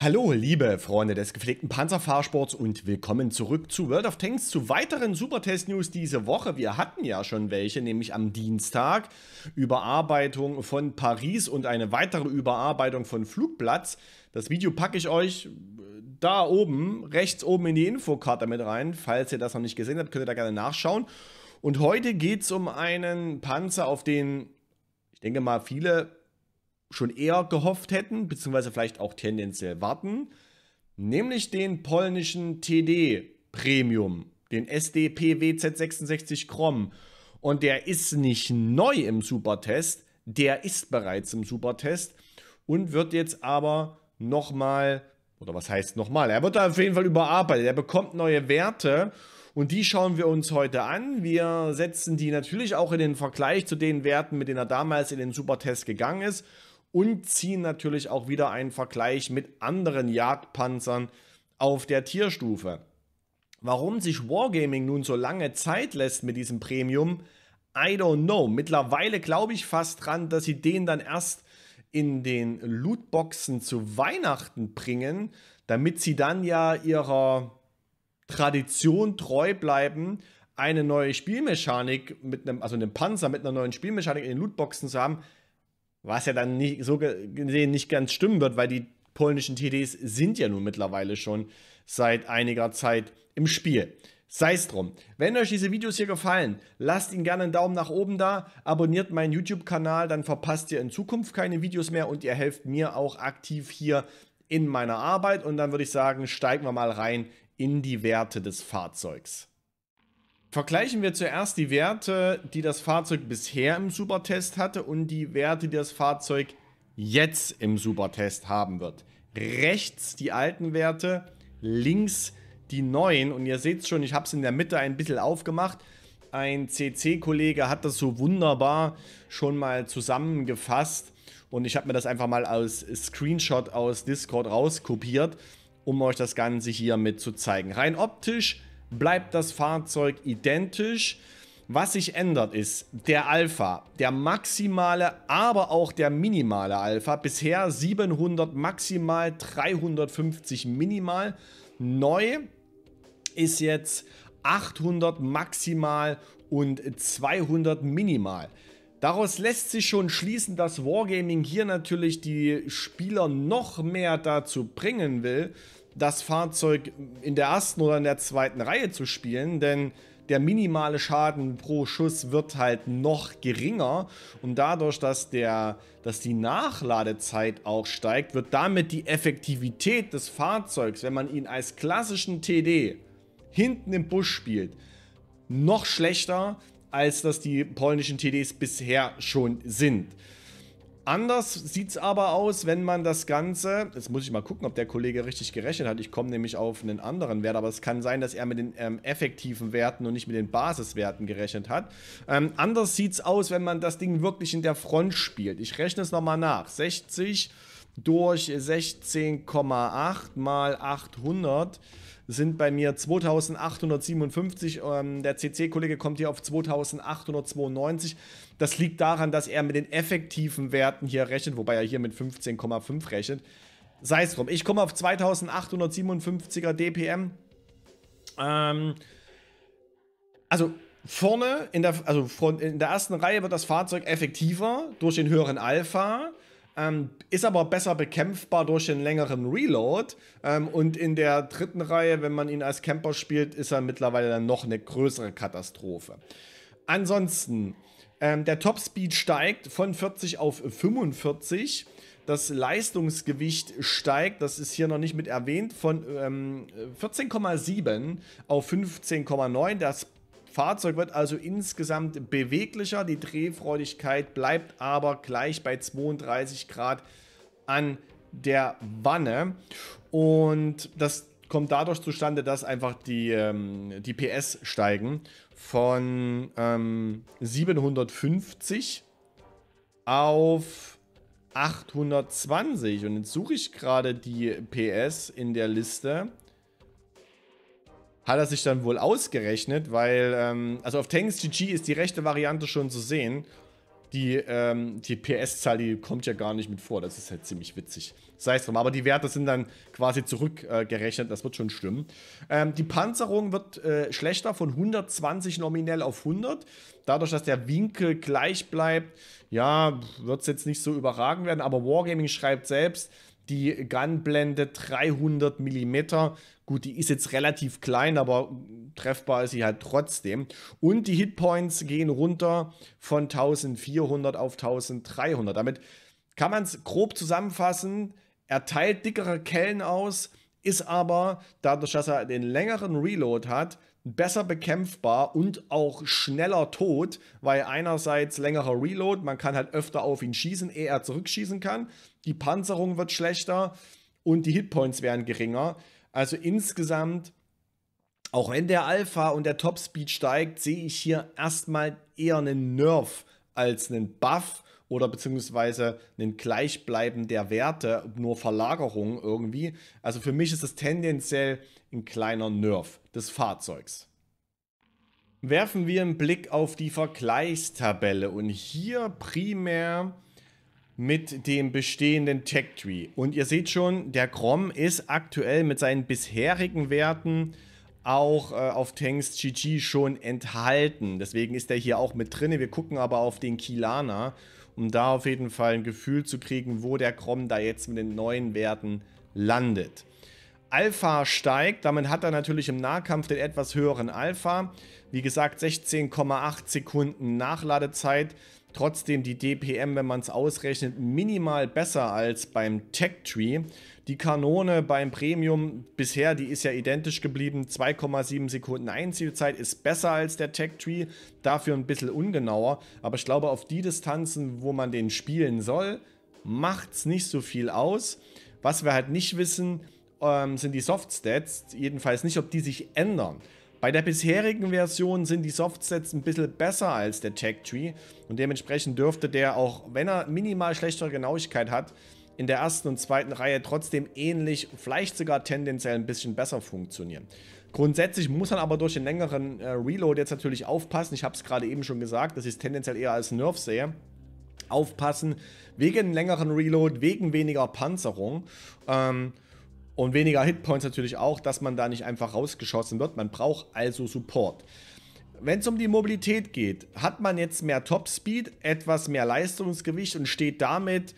Hallo, liebe Freunde des gepflegten Panzerfahrsports und willkommen zurück zu World of Tanks zu weiteren Supertest-News diese Woche. Wir hatten ja schon welche, nämlich am Dienstag. Überarbeitung von Paris und eine weitere Überarbeitung von Flugplatz. Das Video packe ich euch äh, da oben, rechts oben in die Infokarte mit rein. Falls ihr das noch nicht gesehen habt, könnt ihr da gerne nachschauen. Und heute geht es um einen Panzer, auf den ich denke mal viele schon eher gehofft hätten, beziehungsweise vielleicht auch tendenziell warten, nämlich den polnischen TD Premium, den SDPWZ66 Chrom. Und der ist nicht neu im Supertest, der ist bereits im Supertest und wird jetzt aber nochmal, oder was heißt nochmal, er wird da auf jeden Fall überarbeitet, er bekommt neue Werte und die schauen wir uns heute an. Wir setzen die natürlich auch in den Vergleich zu den Werten, mit denen er damals in den Supertest gegangen ist und ziehen natürlich auch wieder einen Vergleich mit anderen Jagdpanzern auf der Tierstufe. Warum sich Wargaming nun so lange Zeit lässt mit diesem Premium, I don't know. Mittlerweile glaube ich fast dran, dass sie den dann erst in den Lootboxen zu Weihnachten bringen, damit sie dann ja ihrer Tradition treu bleiben, eine neue Spielmechanik mit einem, also einem Panzer mit einer neuen Spielmechanik in den Lootboxen zu haben, was ja dann nicht, so gesehen nicht ganz stimmen wird, weil die polnischen TDs sind ja nun mittlerweile schon seit einiger Zeit im Spiel. Sei es drum. Wenn euch diese Videos hier gefallen, lasst ihnen gerne einen Daumen nach oben da, abonniert meinen YouTube-Kanal, dann verpasst ihr in Zukunft keine Videos mehr und ihr helft mir auch aktiv hier in meiner Arbeit. Und dann würde ich sagen, steigen wir mal rein in die Werte des Fahrzeugs. Vergleichen wir zuerst die Werte, die das Fahrzeug bisher im Supertest hatte und die Werte, die das Fahrzeug jetzt im Supertest haben wird. Rechts die alten Werte, links die neuen. Und ihr seht schon, ich habe es in der Mitte ein bisschen aufgemacht. Ein CC-Kollege hat das so wunderbar schon mal zusammengefasst. Und ich habe mir das einfach mal als Screenshot aus Discord rauskopiert, um euch das Ganze hier mit zu zeigen. Rein optisch bleibt das Fahrzeug identisch. Was sich ändert ist der Alpha, der maximale, aber auch der minimale Alpha. Bisher 700 maximal, 350 minimal. Neu ist jetzt 800 maximal und 200 minimal. Daraus lässt sich schon schließen, dass Wargaming hier natürlich die Spieler noch mehr dazu bringen will, das Fahrzeug in der ersten oder in der zweiten Reihe zu spielen, denn der minimale Schaden pro Schuss wird halt noch geringer und dadurch, dass, der, dass die Nachladezeit auch steigt, wird damit die Effektivität des Fahrzeugs, wenn man ihn als klassischen TD hinten im Busch spielt, noch schlechter, als das die polnischen TDs bisher schon sind. Anders sieht es aber aus, wenn man das Ganze, jetzt muss ich mal gucken, ob der Kollege richtig gerechnet hat, ich komme nämlich auf einen anderen Wert, aber es kann sein, dass er mit den ähm, effektiven Werten und nicht mit den Basiswerten gerechnet hat. Ähm, anders sieht es aus, wenn man das Ding wirklich in der Front spielt. Ich rechne es nochmal nach. 60 durch 16,8 mal 800 sind bei mir 2857. Ähm, der CC-Kollege kommt hier auf 2892. Das liegt daran, dass er mit den effektiven Werten hier rechnet, wobei er hier mit 15,5 rechnet. Sei es drum. Ich komme auf 2857er DPM. Ähm, also vorne, in der, also in der ersten Reihe wird das Fahrzeug effektiver durch den höheren Alpha. Ähm, ist aber besser bekämpfbar durch einen längeren Reload. Ähm, und in der dritten Reihe, wenn man ihn als Camper spielt, ist er mittlerweile dann noch eine größere Katastrophe. Ansonsten, ähm, der Topspeed steigt von 40 auf 45. Das Leistungsgewicht steigt, das ist hier noch nicht mit erwähnt, von ähm, 14,7 auf 15,9. Das Fahrzeug wird also insgesamt beweglicher, die Drehfreudigkeit bleibt aber gleich bei 32 Grad an der Wanne und das kommt dadurch zustande, dass einfach die, ähm, die PS steigen von ähm, 750 auf 820 und jetzt suche ich gerade die PS in der Liste hat er sich dann wohl ausgerechnet, weil, ähm, also auf Tanks GG ist die rechte Variante schon zu sehen. Die, ähm, die PS-Zahl, die kommt ja gar nicht mit vor. Das ist halt ziemlich witzig. Sei es drum. Aber die Werte sind dann quasi zurückgerechnet. Äh, das wird schon stimmen. Ähm, die Panzerung wird äh, schlechter von 120 nominell auf 100. Dadurch, dass der Winkel gleich bleibt, ja, wird es jetzt nicht so überragend werden. Aber Wargaming schreibt selbst, die Gunblende 300 mm. Gut, die ist jetzt relativ klein, aber treffbar ist sie halt trotzdem. Und die Hitpoints gehen runter von 1400 auf 1300. Damit kann man es grob zusammenfassen. Er teilt dickere Kellen aus, ist aber dadurch, dass er den längeren Reload hat, besser bekämpfbar und auch schneller tot, weil einerseits längerer Reload, man kann halt öfter auf ihn schießen, ehe er zurückschießen kann. Die Panzerung wird schlechter und die Hitpoints werden geringer. Also insgesamt, auch wenn der Alpha und der Topspeed steigt, sehe ich hier erstmal eher einen Nerf als einen Buff oder beziehungsweise ein Gleichbleiben der Werte, nur Verlagerung irgendwie. Also für mich ist das tendenziell ein kleiner Nerv des Fahrzeugs. Werfen wir einen Blick auf die Vergleichstabelle und hier primär mit dem bestehenden Tech Tree. Und ihr seht schon, der Grom ist aktuell mit seinen bisherigen Werten auch äh, auf Tanks GG schon enthalten. Deswegen ist er hier auch mit drin. Wir gucken aber auf den Kilana um da auf jeden Fall ein Gefühl zu kriegen, wo der Krom da jetzt mit den neuen Werten landet. Alpha steigt. Damit hat er natürlich im Nahkampf den etwas höheren Alpha. Wie gesagt, 16,8 Sekunden Nachladezeit. Trotzdem die DPM, wenn man es ausrechnet, minimal besser als beim Tech Tree. Die Kanone beim Premium bisher, die ist ja identisch geblieben. 2,7 Sekunden Einzielzeit ist besser als der Tech Tree. Dafür ein bisschen ungenauer. Aber ich glaube, auf die Distanzen, wo man den spielen soll, macht es nicht so viel aus. Was wir halt nicht wissen, ähm, sind die Soft Stats jedenfalls nicht, ob die sich ändern. Bei der bisherigen Version sind die Soft Stats ein bisschen besser als der Tech Tree und dementsprechend dürfte der, auch wenn er minimal schlechtere Genauigkeit hat, in der ersten und zweiten Reihe trotzdem ähnlich, vielleicht sogar tendenziell ein bisschen besser funktionieren. Grundsätzlich muss man aber durch den längeren äh, Reload jetzt natürlich aufpassen. Ich habe es gerade eben schon gesagt, dass ich es tendenziell eher als Nerf sehe aufpassen, wegen längeren Reload, wegen weniger Panzerung. Ähm, und weniger Hitpoints natürlich auch, dass man da nicht einfach rausgeschossen wird. Man braucht also Support. Wenn es um die Mobilität geht, hat man jetzt mehr Topspeed, etwas mehr Leistungsgewicht und steht damit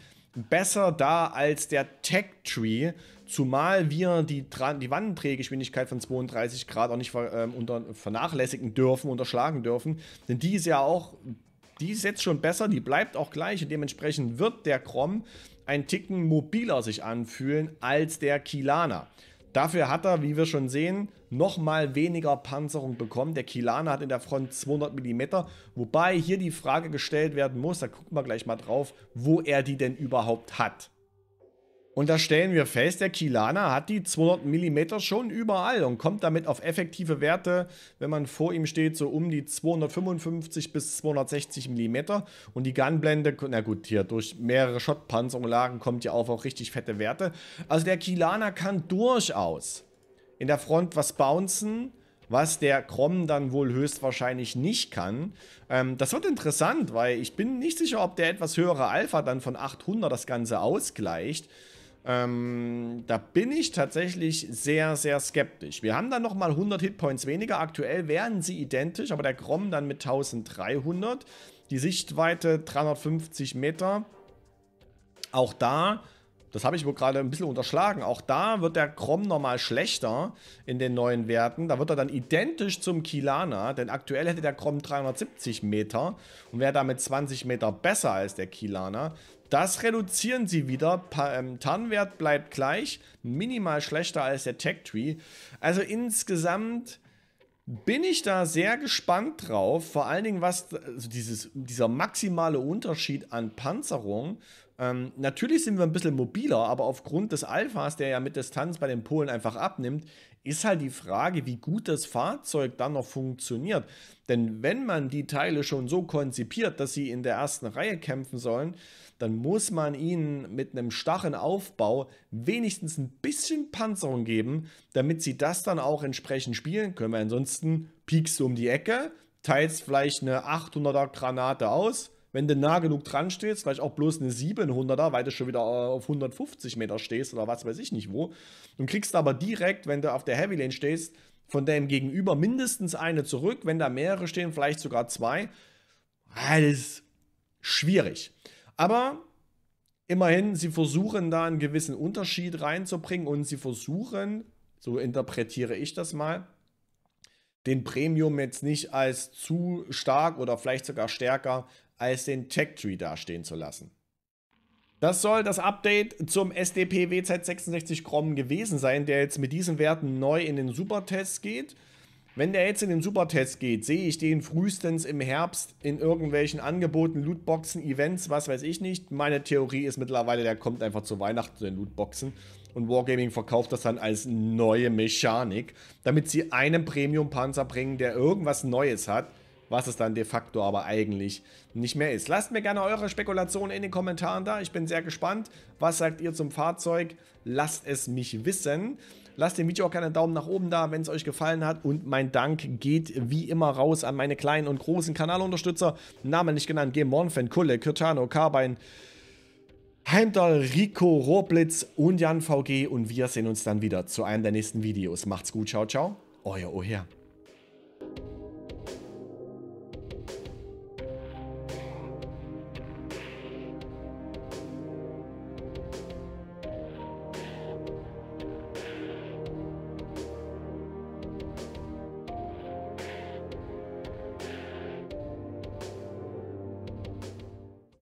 besser da als der Tech Tree, zumal wir die, die Wandenträgegeschwindigkeit von 32 Grad auch nicht ver, ähm, unter, vernachlässigen dürfen, unterschlagen dürfen, denn die ist ja auch, die ist jetzt schon besser, die bleibt auch gleich und dementsprechend wird der Chrom ein Ticken mobiler sich anfühlen als der Kilana. Dafür hat er, wie wir schon sehen, nochmal weniger Panzerung bekommen. Der Kilana hat in der Front 200 mm, wobei hier die Frage gestellt werden muss, da gucken wir gleich mal drauf, wo er die denn überhaupt hat. Und da stellen wir fest, der Kilana hat die 200 mm schon überall und kommt damit auf effektive Werte, wenn man vor ihm steht, so um die 255 bis 260 mm. Und die Gunblende, na gut, hier durch mehrere Schottpanzerlagen kommt ja auf auch richtig fette Werte. Also der Kilana kann durchaus in der Front was bouncen, was der Krom dann wohl höchstwahrscheinlich nicht kann. Ähm, das wird interessant, weil ich bin nicht sicher, ob der etwas höhere Alpha dann von 800 das Ganze ausgleicht. Ähm, da bin ich tatsächlich sehr, sehr skeptisch. Wir haben dann nochmal 100 Hitpoints weniger. Aktuell wären sie identisch, aber der Grom dann mit 1300. Die Sichtweite 350 Meter. Auch da das habe ich wohl gerade ein bisschen unterschlagen. Auch da wird der Krom nochmal schlechter in den neuen Werten. Da wird er dann identisch zum Kilana, denn aktuell hätte der Krom 370 Meter und wäre damit 20 Meter besser als der Kilana. Das reduzieren sie wieder. Ähm, Tarnwert bleibt gleich, minimal schlechter als der Tech Tree. Also insgesamt bin ich da sehr gespannt drauf. Vor allen Dingen, was also dieses, dieser maximale Unterschied an Panzerung ähm, natürlich sind wir ein bisschen mobiler, aber aufgrund des Alphas, der ja mit Distanz bei den Polen einfach abnimmt, ist halt die Frage, wie gut das Fahrzeug dann noch funktioniert. Denn wenn man die Teile schon so konzipiert, dass sie in der ersten Reihe kämpfen sollen, dann muss man ihnen mit einem starren Aufbau wenigstens ein bisschen Panzerung geben, damit sie das dann auch entsprechend spielen können. ansonsten piekst du um die Ecke, teilst vielleicht eine 800er Granate aus wenn du nah genug dran stehst, vielleicht auch bloß eine 700er, weil du schon wieder äh, auf 150 Meter stehst oder was weiß ich nicht wo. Und kriegst aber direkt, wenn du auf der Heavy Lane stehst, von deinem Gegenüber mindestens eine zurück. Wenn da mehrere stehen, vielleicht sogar zwei. Alles ah, schwierig. Aber immerhin, sie versuchen da einen gewissen Unterschied reinzubringen und sie versuchen, so interpretiere ich das mal, den Premium jetzt nicht als zu stark oder vielleicht sogar stärker als den Tech-Tree dastehen zu lassen. Das soll das Update zum SDP WZ66 Chrom gewesen sein, der jetzt mit diesen Werten neu in den Supertest geht. Wenn der jetzt in den Supertest geht, sehe ich den frühestens im Herbst in irgendwelchen Angeboten, Lootboxen, Events, was weiß ich nicht. Meine Theorie ist mittlerweile, der kommt einfach zu Weihnachten zu den Lootboxen und Wargaming verkauft das dann als neue Mechanik, damit sie einen Premium-Panzer bringen, der irgendwas Neues hat was es dann de facto aber eigentlich nicht mehr ist. Lasst mir gerne eure Spekulationen in den Kommentaren da. Ich bin sehr gespannt. Was sagt ihr zum Fahrzeug? Lasst es mich wissen. Lasst dem Video auch gerne einen Daumen nach oben da, wenn es euch gefallen hat. Und mein Dank geht wie immer raus an meine kleinen und großen Kanalunterstützer. Namen nicht genannt, G. Kulle, Kirtano, Karbein, Heimdall, Rico, Rohrblitz und Jan VG. Und wir sehen uns dann wieder zu einem der nächsten Videos. Macht's gut, ciao, ciao. Euer Oher.